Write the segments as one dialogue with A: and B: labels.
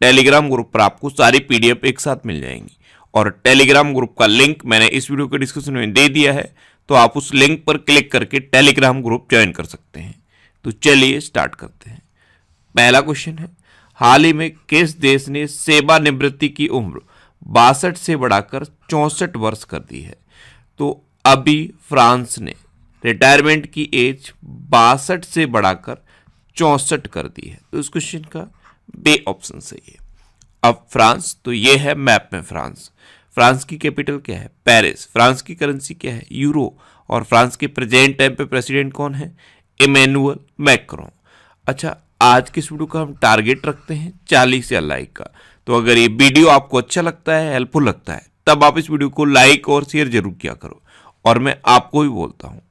A: Telegram group पर आपको सारी पीडीएफ एक साथ मिल जाएंगी और टेलीग्राम ग्रुप का लिंक मैंने इस वीडियो के डिस्क्रिप्शन में दे दिया है तो आप उस लिंक पर क्लिक करके टेलीग्राम ग्रुप ज्वाइन कर सकते हैं तो चलिए स्टार्ट करते हैं पहला क्वेश्चन है हाल ही में किस देश ने सेवानिवृत्ति की उम्र बासठ से बढ़ाकर चौंसठ वर्ष कर दी है तो अभी फ्रांस ने रिटायरमेंट की एज बासठ से बढ़ाकर चौंसठ कर दी है तो इस क्वेश्चन का बे ऑप्शन सही है अब फ्रांस तो ये है मैप में फ्रांस फ्रांस की कैपिटल क्या है पेरिस फ्रांस की करेंसी क्या है यूरो और फ्रांस के प्रेजेंट टाइम पे प्रेसिडेंट कौन है इमेनुअल मैक्रोन अच्छा आज के इस वीडियो का हम टारगेट रखते हैं चालीस या लाइक का तो अगर ये वीडियो आपको अच्छा लगता है हेल्पफुल लगता है तब आप इस वीडियो को लाइक और शेयर जरूर किया करो और मैं आपको भी बोलता हूँ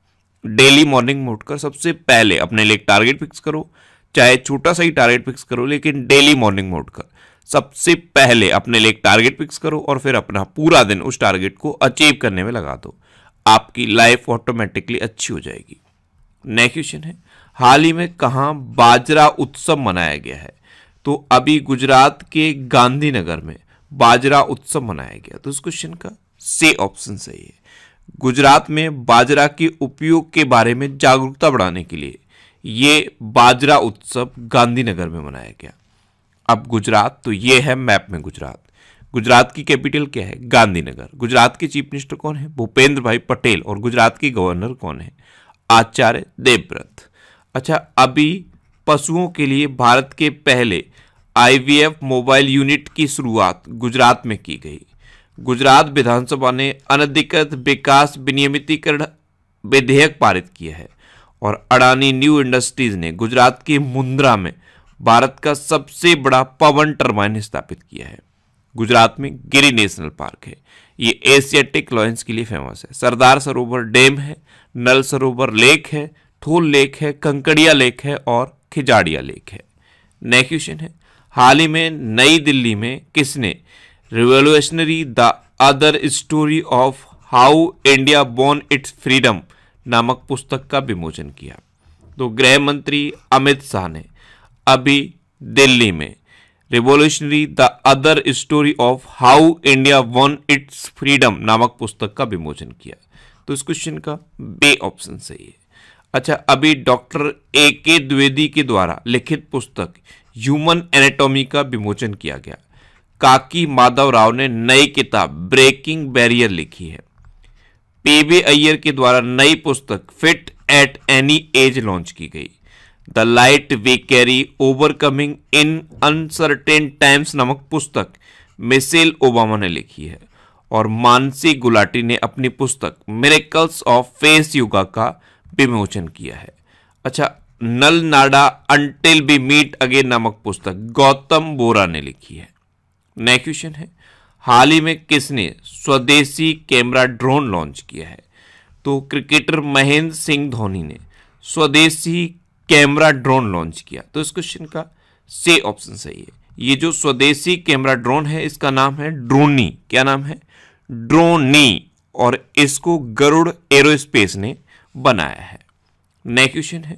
A: डेली मॉर्निंग में उठकर सबसे पहले अपने लिए टारगेट फिक्स करो चाहे छोटा सा ही टारगेट फिक्स करो लेकिन डेली मॉर्निंग मोड कर सबसे पहले अपने लिए एक टारगेट फिक्स करो और फिर अपना पूरा दिन उस टारगेट को अचीव करने में लगा दो आपकी लाइफ ऑटोमेटिकली अच्छी हो जाएगी नेक्स्ट क्वेश्चन है हाल ही में कहाँ बाजरा उत्सव मनाया गया है तो अभी गुजरात के गांधीनगर में बाजरा उत्सव मनाया गया तो इस क्वेश्चन का से ऑप्शन सही है गुजरात में बाजरा के उपयोग के बारे में जागरूकता बढ़ाने के लिए ये बाजरा उत्सव गांधीनगर में मनाया गया अब गुजरात तो ये है मैप में गुजरात गुजरात की कैपिटल क्या है गांधीनगर गुजरात के चीफ मिनिस्टर कौन है भूपेंद्र भाई पटेल और गुजरात के गवर्नर कौन है आचार्य देवव्रत अच्छा अभी पशुओं के लिए भारत के पहले आईवीएफ मोबाइल यूनिट की शुरुआत गुजरात में की गई गुजरात विधानसभा ने अनधिकृत विकास विनियमितीकरण विधेयक पारित किया है और अडानी न्यू इंडस्ट्रीज ने गुजरात के मुंद्रा में भारत का सबसे बड़ा पवन टर्बाइन स्थापित किया है गुजरात में गिरी नेशनल पार्क है ये एशियाटिक लॉयंस के लिए फेमस है सरदार सरोवर डैम है नल सरोवर लेक है ठोल लेक है कंकड़िया लेक है और खिजाड़िया लेक है नेक्स्ट क्वेश्चन है हाल ही में नई दिल्ली में किसने revolutionary the other story of how India born its freedom नामक पुस्तक का विमोचन किया तो गृह मंत्री अमित शाह ने अभी दिल्ली में revolutionary the other story of how India won its freedom नामक पुस्तक का विमोचन किया तो इस क्वेश्चन का बे ऑप्शन सही है अच्छा अभी डॉक्टर ए के द्विवेदी के द्वारा लिखित पुस्तक ह्यूमन एनेटोमी का विमोचन किया गया काकी माधव राव ने नई किताब ब्रेकिंग बैरियर लिखी है पीबी अय्यर के द्वारा नई पुस्तक fit at any age launch की गई the light we carry overcoming in uncertain times नामक पुस्तक मिसेल ओबामा ने लिखी है और मानसी गुलाटी ने अपनी पुस्तक मेरेकल्स ऑफ फेस युगा का विमोचन किया है अच्छा नल नाडा अंटिल बी मीट अगेन नामक पुस्तक गौतम बोरा ने लिखी है नए क्वेश्चन है हाल ही में किसने स्वदेशी कैमरा ड्रोन लॉन्च किया है तो क्रिकेटर महेंद्र सिंह धोनी ने स्वदेशी कैमरा ड्रोन लॉन्च किया तो इस क्वेश्चन का से ऑप्शन सही है ये जो स्वदेशी कैमरा ड्रोन है इसका नाम है ड्रोनी क्या नाम है ड्रोनी और इसको गरुड़ एरोस्पेस ने बनाया है नेक्स्ट क्वेश्चन है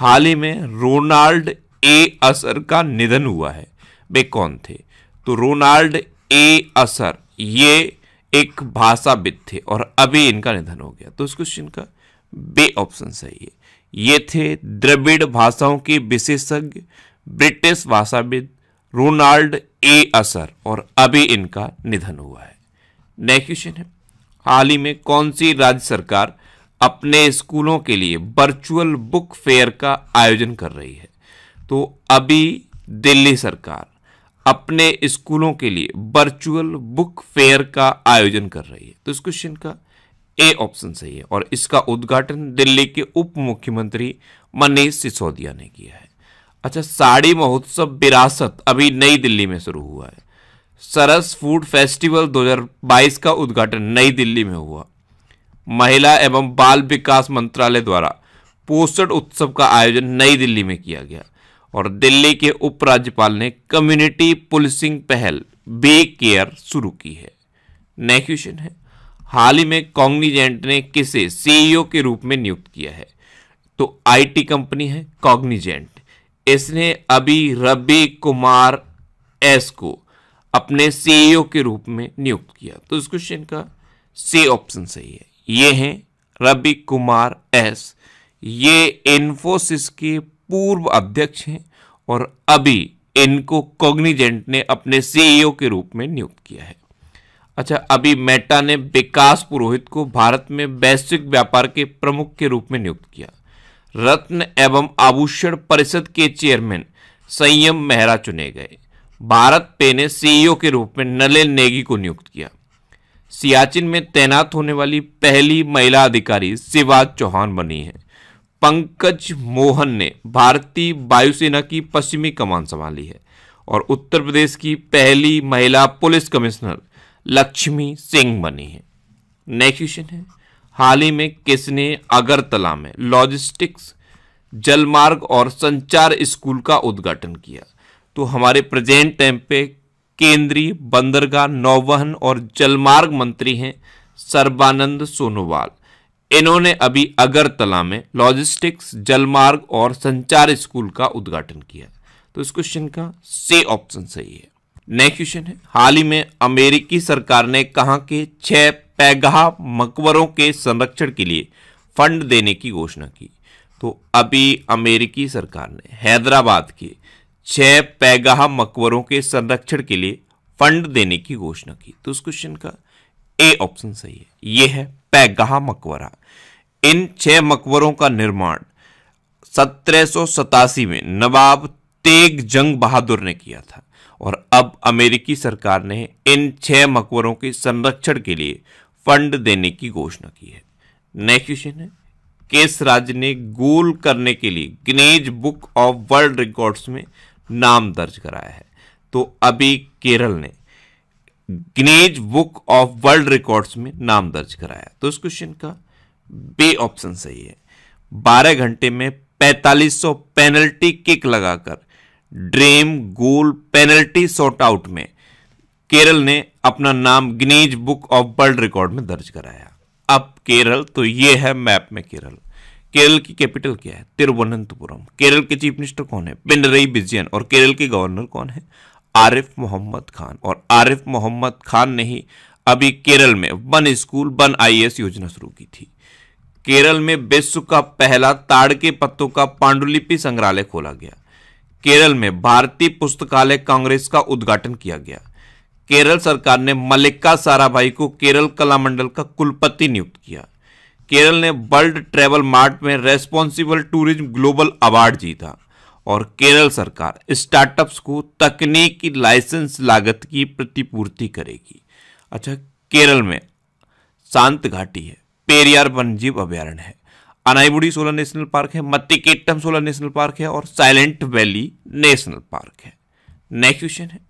A: हाल ही में रोनाल्ड ए असर का निधन हुआ है वे कौन थे तो रोनाल्ड ए असर ये एक भाषाविद थे और अभी इनका निधन हो गया तो इस क्वेश्चन का बे ऑप्शन सही है ये थे द्रविड़ भाषाओं के विशेषज्ञ ब्रिटिश भाषाविद रोनाल्ड ए असर और अभी इनका निधन हुआ है नेक्स्ट क्वेश्चन है हाल ही में कौन सी राज्य सरकार अपने स्कूलों के लिए वर्चुअल बुक फेयर का आयोजन कर रही है तो अभी दिल्ली सरकार अपने स्कूलों के लिए वर्चुअल बुक फेयर का आयोजन कर रही है तो इस क्वेश्चन का ए ऑप्शन सही है और इसका उद्घाटन दिल्ली के उप मुख्यमंत्री मनीष सिसोदिया ने किया है अच्छा साड़ी महोत्सव विरासत अभी नई दिल्ली में शुरू हुआ है सरस फूड फेस्टिवल 2022 का उद्घाटन नई दिल्ली में हुआ महिला एवं बाल विकास मंत्रालय द्वारा पोषण उत्सव का आयोजन नई दिल्ली में किया गया और दिल्ली के उपराज्यपाल ने कम्युनिटी पुलिसिंग पहल बे केयर शुरू की है नेक्स्ट क्वेश्चन है हाल ही में कॉग्निजेंट ने किसे सीईओ के रूप में नियुक्त किया है तो आईटी कंपनी है कॉग्निजेंट इसने अभी रवि कुमार एस को अपने सीईओ के रूप में नियुक्त किया तो इस क्वेश्चन का सी ऑप्शन सही है ये हैं रवि कुमार एस ये इन्फोसिस के पूर्व अध्यक्ष हैं और अभी इनको कॉग्निजेंट ने अपने सीईओ e के रूप में नियुक्त किया है अच्छा अभी मेटा ने विकास पुरोहित को भारत में वैश्विक व्यापार के प्रमुख के रूप में नियुक्त किया रत्न एवं आभूषण परिषद के चेयरमैन संयम मेहरा चुने गए भारत पे ने सीईओ e के रूप में नलेन नेगी को नियुक्त किया सियाचिन में तैनात होने वाली पहली महिला अधिकारी शिवाज चौहान बनी है पंकज मोहन ने भारतीय वायुसेना की पश्चिमी कमान संभाली है और उत्तर प्रदेश की पहली महिला पुलिस कमिश्नर लक्ष्मी सिंह बनी है नेक्स्ट क्वेश्चन है हाल ही में किसने अगरतला में लॉजिस्टिक्स जलमार्ग और संचार स्कूल का उद्घाटन किया तो हमारे प्रेजेंट टाइम पे केंद्रीय बंदरगाह नौवहन और जलमार्ग मंत्री हैं सर्बानंद सोनोवाल इन्होंने अभी अगरतला में लॉजिस्टिक्स जलमार्ग और संचार स्कूल का उद्घाटन किया तो इस क्वेश्चन का से ऑप्शन सही है नेक्स्ट क्वेश्चन है हाल ही में अमेरिकी सरकार ने कहा के छह पैगा मकबरों के संरक्षण के लिए फंड देने की घोषणा की तो अभी अमेरिकी सरकार ने हैदराबाद के छह पैगा मकबरों के संरक्षण के लिए फंड देने की घोषणा की तो उस क्वेश्चन का ए ऑप्शन सही है ये है पैगाह मकबरा इन छह मकबरों का निर्माण सत्रह में नवाब तेग जंग बहादुर ने किया था और अब अमेरिकी सरकार ने इन छह मकबरों के संरक्षण के लिए फंड देने की घोषणा की है नेक्स्ट क्वेश्चन है किस राज्य ने गोल करने के लिए Guinness book of world records में नाम दर्ज कराया है तो अभी केरल ने Guinness book of world records में नाम दर्ज कराया तो इस क्वेश्चन का बे ऑप्शन सही है 12 घंटे में 4500 पेनल्टी किक लगाकर dream goal penalty shootout में केरल ने अपना नाम Guinness book of world record में दर्ज कराया अब केरल तो ये है मैप में केरल केरल की कैपिटल क्या है तिरुवनंतपुरम केरल के चीफ मिनिस्टर कौन है पिंडरई विजयन और केरल के गवर्नर कौन है आरिफ मोहम्मद खान और आरिफ मोहम्मद खान ने ही अभी केरल में वन स्कूल वन आई योजना शुरू की थी केरल में विश्व का पहला ताड़ के पत्तों का पांडुलिपि संग्रहालय खोला गया केरल में भारतीय पुस्तकालय कांग्रेस का उद्घाटन किया गया केरल सरकार ने मल्लिका साराभाई को केरल कला मंडल का कुलपति नियुक्त किया केरल ने वर्ल्ड ट्रेवल मार्ट में रेस्पॉन्सिबल टूरिज्म ग्लोबल अवार्ड जीता और केरल सरकार स्टार्टअप्स को तकनीकी लाइसेंस लागत की प्रतिपूर्ति करेगी अच्छा केरल में शांत घाटी है पेरियार वन्यजीव अभ्यारण्य है अनाईबुड़ी सोलर नेशनल पार्क है मत्तिकेट्टम सोलर नेशनल पार्क है और साइलेंट वैली नेशनल पार्क है नेक्स्ट क्वेश्चन है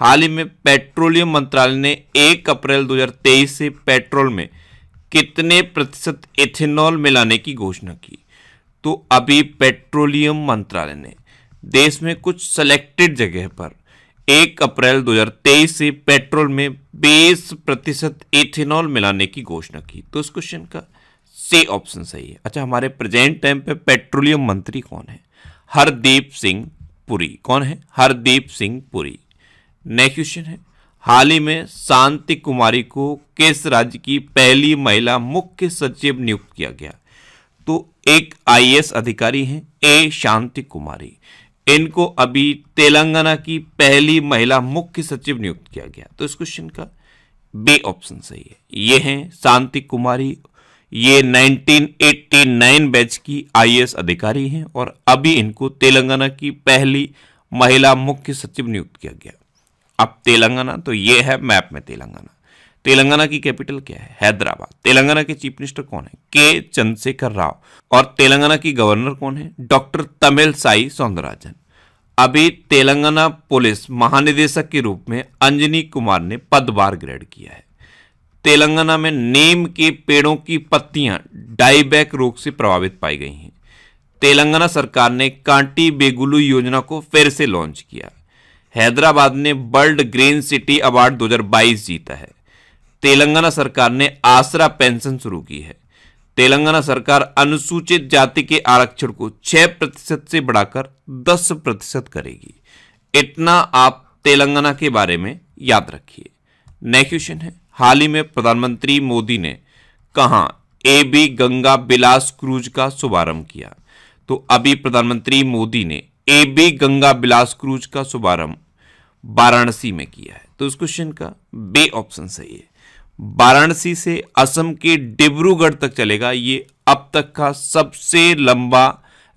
A: हाल ही में पेट्रोलियम मंत्रालय ने 1 अप्रैल 2023 से पेट्रोल में कितने प्रतिशत इथेनॉल मिलाने की घोषणा की तो अभी पेट्रोलियम मंत्रालय ने देश में कुछ सेलेक्टेड जगह पर 1 अप्रैल 2023 से पेट्रोल में बीस प्रतिशत इथेनॉल मिलाने की घोषणा की तो इस क्वेश्चन का सी ऑप्शन सही है अच्छा हमारे प्रेजेंट टाइम पे पेट्रोलियम मंत्री कौन है हरदीप सिंह पुरी कौन है हरदीप सिंह पुरी नेक्स्ट क्वेश्चन है हाल ही में शांति कुमारी को किस राज्य की पहली महिला मुख्य सचिव नियुक्त किया गया तो एक आईएएस अधिकारी हैं ए शांति कुमारी इनको अभी तेलंगाना की पहली महिला मुख्य सचिव नियुक्त किया गया तो इस क्वेश्चन का बी ऑप्शन सही है ये हैं शांति कुमारी ये 1989 बैच की आईएएस अधिकारी हैं और अभी इनको तेलंगाना की पहली महिला मुख्य सचिव नियुक्त किया गया अब तेलंगाना तो ये है मैप में तेलंगाना तेलंगाना की कैपिटल क्या है हैदराबाद तेलंगाना के चीफ मिनिस्टर कौन है के चंद्रशेखर राव और तेलंगाना की गवर्नर कौन है डॉक्टर तमिल साई सौंदराजन अभी तेलंगाना पुलिस महानिदेशक के रूप में अंजनी कुमार ने पदभार ग्रहण किया है तेलंगाना में नीम के पेड़ों की पत्तियां डाईबैक रोग से प्रभावित पाई गई हैं तेलंगाना सरकार ने कांटी बेगुलू योजना को फिर से लॉन्च किया हैदराबाद ने वर्ल्ड ग्रीन सिटी अवार्ड 2022 जीता है तेलंगाना सरकार ने आसरा पेंशन शुरू की है तेलंगाना सरकार अनुसूचित जाति के आरक्षण को 6 प्रतिशत से बढ़ाकर 10 प्रतिशत करेगी इतना आप तेलंगाना के बारे में याद रखिए नेक्स्ट क्वेश्चन है हाल ही में प्रधानमंत्री मोदी ने कहा A B Ganga Vilas cruise का शुभारंभ किया तो अभी प्रधानमंत्री मोदी ने A B Ganga Vilas cruise का शुभारंभ वाराणसी में किया है तो इस क्वेश्चन का बे ऑप्शन सही है वाराणसी से असम के डिब्रूगढ़ तक चलेगा ये अब तक का सबसे लंबा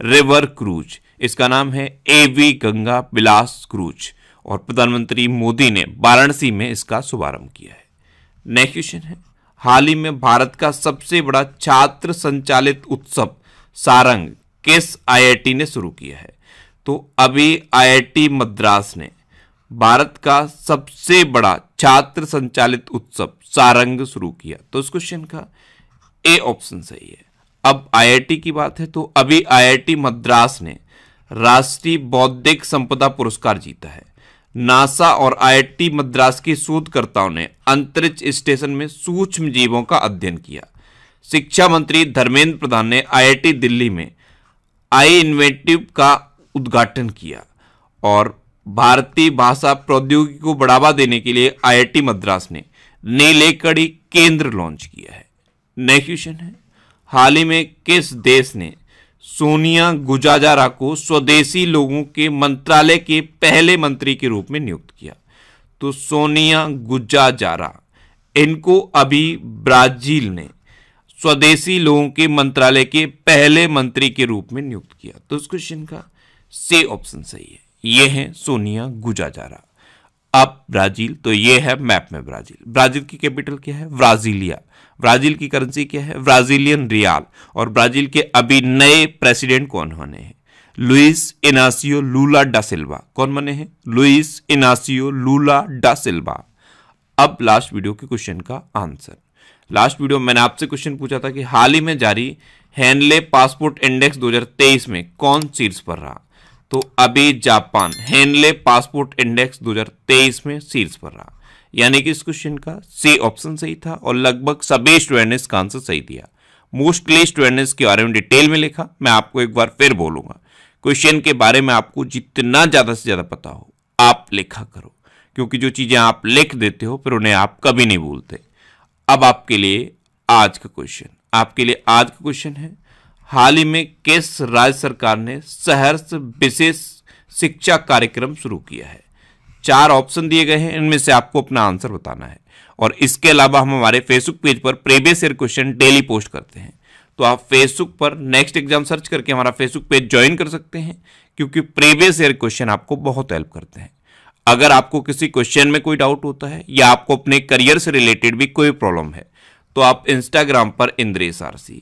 A: रिवर क्रूज इसका नाम है A V Ganga Vilas cruise और प्रधानमंत्री मोदी ने वाराणसी में इसका शुभारंभ किया है नेक्स्ट क्वेश्चन है हाल ही में भारत का सबसे बड़ा छात्र संचालित उत्सव सारंग किस आईआईटी ने शुरू किया है तो अभी आईआईटी मद्रास ने भारत का सबसे बड़ा छात्र संचालित उत्सव सारंग शुरू किया तो इस क्वेश्चन का ए ऑप्शन सही है अब आईआईटी की बात है तो अभी आईआईटी मद्रास ने राष्ट्रीय बौद्धिक संपदा पुरस्कार जीता है नासा और आईआईटी मद्रास के शोधकर्ताओं ने अंतरिक्ष स्टेशन में सूक्ष्म जीवों का अध्ययन किया शिक्षा मंत्री धर्मेंद्र प्रधान ने आईआईटी दिल्ली में आई इन्वेटिव का उद्घाटन किया और भारतीय भाषा प्रौद्योगिकी को बढ़ावा देने के लिए आईआईटी मद्रास ने नीले कड़ी केंद्र लॉन्च किया है नेक्स्ट क्वेश्चन है हाल ही में किस देश ने सोनिया गुजाजारा को स्वदेशी लोगों के मंत्रालय के पहले मंत्री के रूप में नियुक्त किया तो सोनिया गुजाजारा इनको अभी ब्राजील ने स्वदेशी लोगों के मंत्रालय के पहले मंत्री के रूप में नियुक्त किया तो इस क्वेश्चन का से ऑप्शन सही है ये हैं सोनिया गुजाजारा अब ब्राज़ील तो ये है मैप में ब्राज़ील ब्राज़ील की कैपिटल क्या है ब्राज़ीलिया ब्राज़ील की करेंसी क्या है ब्राज़ीलियन रियाल और ब्राज़ील के अभी नए प्रेसिडेंट कौन होने हैं लुइस इनासियो लूला डा सिल्वा कौन बने हैं Luiz Inacio Lula da Silva अब लास्ट वीडियो के क्वेश्चन का आंसर लास्ट वीडियो मैंने आपसे क्वेश्चन पूछा था कि हाल ही में जारी हैनले पासपोर्ट इंडेक्स 2023 में कौन शीर्ष पर रहा तो अभी जापान हेनले पासपोर्ट इंडेक्स 2023 में शीर्ष पर रहा यानी कि इस क्वेश्चन का सी ऑप्शन सही था और लगभग सभी स्टूडेंट ने इसका आंसर सही दिया मोस्टली स्टूडेंट्स के बारे में डिटेल में लिखा मैं आपको एक बार फिर बोलूंगा क्वेश्चन के बारे में आपको जितना ज़्यादा से ज़्यादा पता हो आप लिखा करो क्योंकि जो चीज़ें आप लिख देते हो फिर उन्हें आप कभी नहीं भूलते अब आपके लिए आज का क्वेश्चन आपके लिए आज का क्वेश्चन है हाल ही में केस राज्य सरकार ने सहर्ष विशेष शिक्षा कार्यक्रम शुरू किया है चार ऑप्शन दिए गए हैं इनमें से आपको अपना आंसर बताना है और इसके अलावा हम हमारे फेसबुक पेज पर previous year question daily post करते हैं तो आप फेसबुक पर नेक्स्ट एग्जाम सर्च करके हमारा फेसबुक पेज ज्वाइन कर सकते हैं क्योंकि प्रीवियस ईयर क्वेश्चन आपको बहुत हेल्प करते हैं अगर आपको किसी क्वेश्चन में कोई डाउट होता है या आपको अपने करियर से रिलेटेड भी कोई प्रॉब्लम है तो आप इंस्टाग्राम पर इंद्रेश आरसी